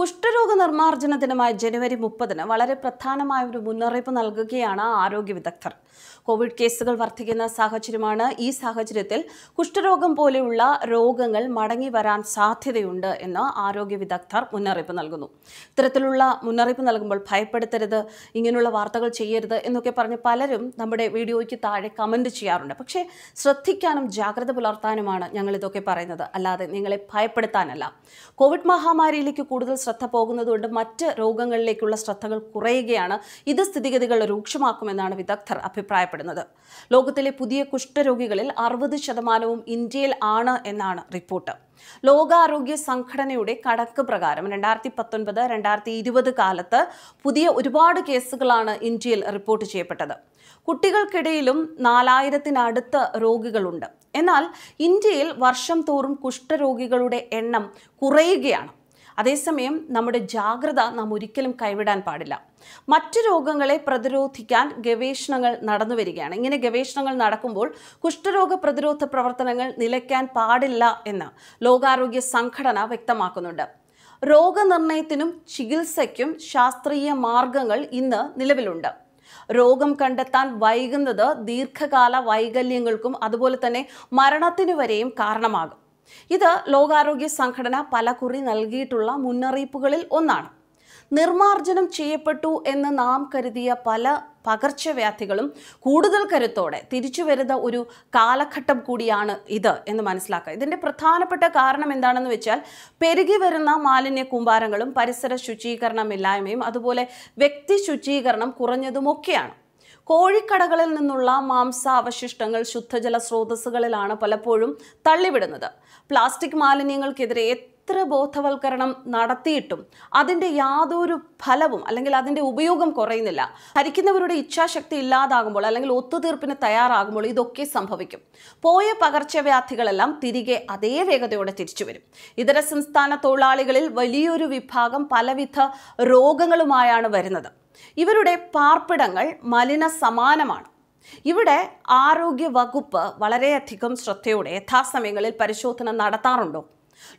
കുഷ്ഠരോഗ നിർമ്മാർജ്ജന ദിനമായ ജനുവരി മുപ്പതിന് വളരെ പ്രധാനമായ ഒരു മുന്നറിയിപ്പ് നൽകുകയാണ് ആരോഗ്യ വിദഗ്ധർ കോവിഡ് കേസുകൾ വർദ്ധിക്കുന്ന സാഹചര്യമാണ് ഈ സാഹചര്യത്തിൽ കുഷ്ഠരോഗം പോലെയുള്ള രോഗങ്ങൾ മടങ്ങി വരാൻ സാധ്യതയുണ്ട് എന്ന് ആരോഗ്യ വിദഗ്ധർ മുന്നറിയിപ്പ് നൽകുന്നു ഇത്തരത്തിലുള്ള മുന്നറിയിപ്പ് നൽകുമ്പോൾ ഭയപ്പെടുത്തരുത് ഇങ്ങനെയുള്ള വാർത്തകൾ ചെയ്യരുത് എന്നൊക്കെ പറഞ്ഞ് പലരും നമ്മുടെ വീഡിയോയ്ക്ക് താഴെ കമൻറ്റ് ചെയ്യാറുണ്ട് പക്ഷേ ശ്രദ്ധിക്കാനും ജാഗ്രത പുലർത്താനുമാണ് ഞങ്ങൾ ഇതൊക്കെ പറയുന്നത് അല്ലാതെ നിങ്ങളെ ഭയപ്പെടുത്താനല്ല കോവിഡ് മഹാമാരിയിലേക്ക് കൂടുതൽ ശ്രദ്ധ പോകുന്നതുകൊണ്ട് മറ്റ് രോഗങ്ങളിലേക്കുള്ള ശ്രദ്ധകൾ കുറയുകയാണ് ഇത് സ്ഥിതിഗതികൾ രൂക്ഷമാക്കുമെന്നാണ് വിദഗ്ധർ അഭിപ്രായപ്പെടുന്നത് ലോകത്തിലെ പുതിയ കുഷ്ഠരോഗികളിൽ അറുപത് ശതമാനവും ഇന്ത്യയിൽ ആണ് എന്നാണ് റിപ്പോർട്ട് ലോകാരോഗ്യ സംഘടനയുടെ കണക്ക് പ്രകാരം രണ്ടായിരത്തി പത്തൊൻപത് രണ്ടായിരത്തി ഇരുപത് കാലത്ത് പുതിയ ഒരുപാട് കേസുകളാണ് ഇന്ത്യയിൽ റിപ്പോർട്ട് ചെയ്യപ്പെട്ടത് കുട്ടികൾക്കിടയിലും നാലായിരത്തിനടുത്ത് രോഗികളുണ്ട് എന്നാൽ ഇന്ത്യയിൽ വർഷം തോറും കുഷ്ഠരോഗികളുടെ എണ്ണം കുറയുകയാണ് അതേസമയം നമ്മുടെ ജാഗ്രത നാം ഒരിക്കലും കൈവിടാൻ പാടില്ല മറ്റു രോഗങ്ങളെ പ്രതിരോധിക്കാൻ ഗവേഷണങ്ങൾ നടന്നു വരികയാണ് ഇങ്ങനെ ഗവേഷണങ്ങൾ നടക്കുമ്പോൾ കുഷ്ഠരോഗ പ്രതിരോധ പ്രവർത്തനങ്ങൾ നിലയ്ക്കാൻ പാടില്ല എന്ന് ലോകാരോഗ്യ സംഘടന വ്യക്തമാക്കുന്നുണ്ട് രോഗനിർണയത്തിനും ചികിത്സയ്ക്കും ശാസ്ത്രീയ മാർഗങ്ങൾ ഇന്ന് നിലവിലുണ്ട് രോഗം കണ്ടെത്താൻ വൈകുന്നത് ദീർഘകാല വൈകല്യങ്ങൾക്കും അതുപോലെ തന്നെ മരണത്തിനു വരെയും കാരണമാകും ഇത് ലോകാരോഗ്യ സംഘടന കുറി നൽകിയിട്ടുള്ള മുന്നറിയിപ്പുകളിൽ ഒന്നാണ് നിർമാർജനം ചെയ്യപ്പെട്ടു എന്ന് നാം കരുതിയ പല പകർച്ചവ്യാധികളും കൂടുതൽ കരുത്തോടെ തിരിച്ചു വരുന്ന ഒരു കാലഘട്ടം കൂടിയാണ് ഇത് എന്ന് മനസ്സിലാക്കുക ഇതിൻ്റെ പ്രധാനപ്പെട്ട കാരണം എന്താണെന്ന് വെച്ചാൽ പെരുകി വരുന്ന മാലിന്യ കൂമ്പാരങ്ങളും പരിസര ശുചീകരണമില്ലായ്മയും അതുപോലെ വ്യക്തി ശുചീകരണം കുറഞ്ഞതുമൊക്കെയാണ് കോഴിക്കടകളിൽ നിന്നുള്ള മാംസാവശിഷ്ടങ്ങൾ ശുദ്ധജല സ്രോതസ്സുകളിലാണ് പലപ്പോഴും തള്ളിവിടുന്നത് പ്ലാസ്റ്റിക് മാലിന്യങ്ങൾക്കെതിരെ എത്ര ബോധവൽക്കരണം നടത്തിയിട്ടും അതിൻ്റെ യാതൊരു ഫലവും അല്ലെങ്കിൽ അതിൻ്റെ ഉപയോഗം കുറയുന്നില്ല ഭരിക്കുന്നവരുടെ ഇച്ഛാശക്തി ഇല്ലാതാകുമ്പോൾ അല്ലെങ്കിൽ ഒത്തുതീർപ്പിന് തയ്യാറാകുമ്പോൾ ഇതൊക്കെ സംഭവിക്കും പോയ പകർച്ചവ്യാധികളെല്ലാം തിരികെ അതേ വേഗതയോടെ തിരിച്ചു വരും ഇതര സംസ്ഥാന തൊഴിലാളികളിൽ വലിയൊരു വിഭാഗം പലവിധ രോഗങ്ങളുമായാണ് വരുന്നത് ഇവരുടെ പാർപ്പിടങ്ങൾ മലിന സമാനമാണ് ഇവിടെ ആരോഗ്യ വകുപ്പ് വളരെയധികം ശ്രദ്ധയോടെ യഥാസമയങ്ങളിൽ പരിശോധന നടത്താറുണ്ടോ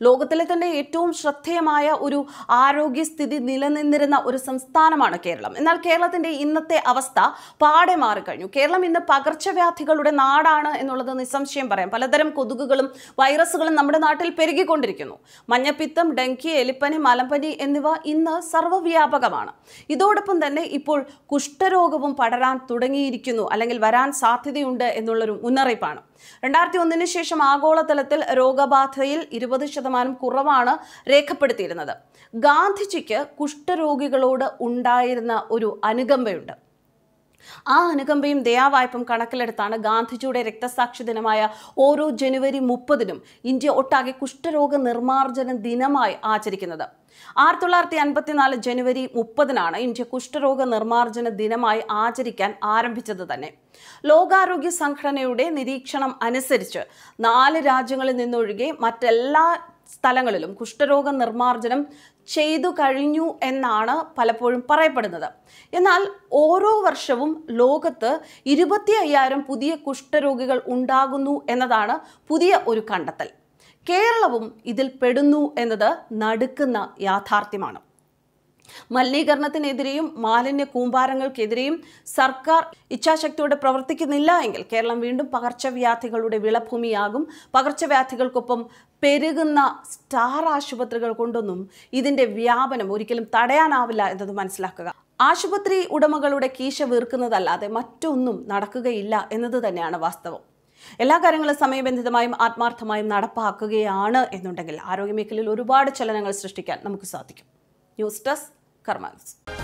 ലോകത്തിലെ തന്നെ ഏറ്റവും ശ്രദ്ധേയമായ ഒരു ആരോഗ്യസ്ഥിതി നിലനിന്നിരുന്ന ഒരു സംസ്ഥാനമാണ് കേരളം എന്നാൽ കേരളത്തിൻ്റെ ഇന്നത്തെ അവസ്ഥ പാടെ മാറിക്കഴിഞ്ഞു കേരളം ഇന്ന് പകർച്ചവ്യാധികളുടെ നാടാണ് എന്നുള്ളത് നിസ്സംശയം പറയാം പലതരം കൊതുകുകളും വൈറസുകളും നമ്മുടെ നാട്ടിൽ പെരുകിക്കൊണ്ടിരിക്കുന്നു മഞ്ഞപ്പിത്തം ഡെങ്കി എലിപ്പനി മലമ്പനി എന്നിവ ഇന്ന് സർവ്വവ്യാപകമാണ് ഇതോടൊപ്പം തന്നെ ഇപ്പോൾ കുഷ്ഠരോഗവും പടരാൻ തുടങ്ങിയിരിക്കുന്നു അല്ലെങ്കിൽ വരാൻ സാധ്യതയുണ്ട് എന്നുള്ളൊരു മുന്നറിയിപ്പാണ് രണ്ടായിരത്തി ഒന്നിന് ശേഷം ആഗോളതലത്തിൽ രോഗബാധയിൽ ഇരുപത് ശതമാനം കുറവാണ് രേഖപ്പെടുത്തിയിരുന്നത് ഗാന്ധിജിക്ക് കുഷ്ഠരോഗികളോട് ഉണ്ടായിരുന്ന ഒരു അനുകമ്പയുണ്ട് ആ അനുകമ്പയും ദയാവായ്പും കണക്കിലെടുത്താണ് ഗാന്ധിജിയുടെ രക്തസാക്ഷി ദിനമായ ഓരോ ജനുവരി മുപ്പതിനും ഇന്ത്യ ഒട്ടാകെ കുഷ്ഠരോഗ നിർമ്മാർജ്ജന ദിനമായി ആചരിക്കുന്നത് ആയിരത്തി തൊള്ളായിരത്തി അൻപത്തിനാല് ജനുവരി മുപ്പതിനാണ് ഇന്ത്യ കുഷ്ഠരോഗ നിർമ്മാർജ്ജന ദിനമായി ആചരിക്കാൻ ആരംഭിച്ചത് തന്നെ ലോകാരോഗ്യ സംഘടനയുടെ നിരീക്ഷണം അനുസരിച്ച് നാല് രാജ്യങ്ങളിൽ നിന്നൊഴികെ മറ്റെല്ലാ സ്ഥലങ്ങളിലും കുഷ്ഠരോഗ നിർമ്മാർജ്ജനം ചെയ്തു കഴിഞ്ഞു എന്നാണ് പലപ്പോഴും പറയപ്പെടുന്നത് എന്നാൽ ഓരോ വർഷവും ലോകത്ത് ഇരുപത്തി അയ്യായിരം പുതിയ കുഷ്ഠരോഗികൾ ഉണ്ടാകുന്നു എന്നതാണ് പുതിയ ഒരു കണ്ടെത്തൽ കേരളവും ഇതിൽ പെടുന്നു എന്നത് നടുക്കുന്ന യാഥാർത്ഥ്യമാണ് മലിനീകരണത്തിനെതിരെയും മാലിന്യ കൂമ്പാരങ്ങൾക്കെതിരെയും സർക്കാർ ഇച്ഛാശക്തിയോടെ പ്രവർത്തിക്കുന്നില്ല എങ്കിൽ കേരളം വീണ്ടും പകർച്ചവ്യാധികളുടെ വിളഭൂമിയാകും പകർച്ചവ്യാധികൾക്കൊപ്പം പെരുകുന്ന സ്റ്റാർ ആശുപത്രികൾ കൊണ്ടൊന്നും ഇതിന്റെ വ്യാപനം ഒരിക്കലും തടയാനാവില്ല എന്നത് മനസ്സിലാക്കുക ആശുപത്രി ഉടമകളുടെ കീശ വീർക്കുന്നതല്ലാതെ മറ്റൊന്നും നടക്കുകയില്ല എന്നത് തന്നെയാണ് വാസ്തവം എല്ലാ കാര്യങ്ങളും സമയബന്ധിതമായും ആത്മാർത്ഥമായും നടപ്പാക്കുകയാണ് എന്നുണ്ടെങ്കിൽ ആരോഗ്യമേഖലയിൽ ഒരുപാട് ചലനങ്ങൾ സൃഷ്ടിക്കാൻ നമുക്ക് സാധിക്കും ന്യൂസ് ഡെസ്ക് Carmanos.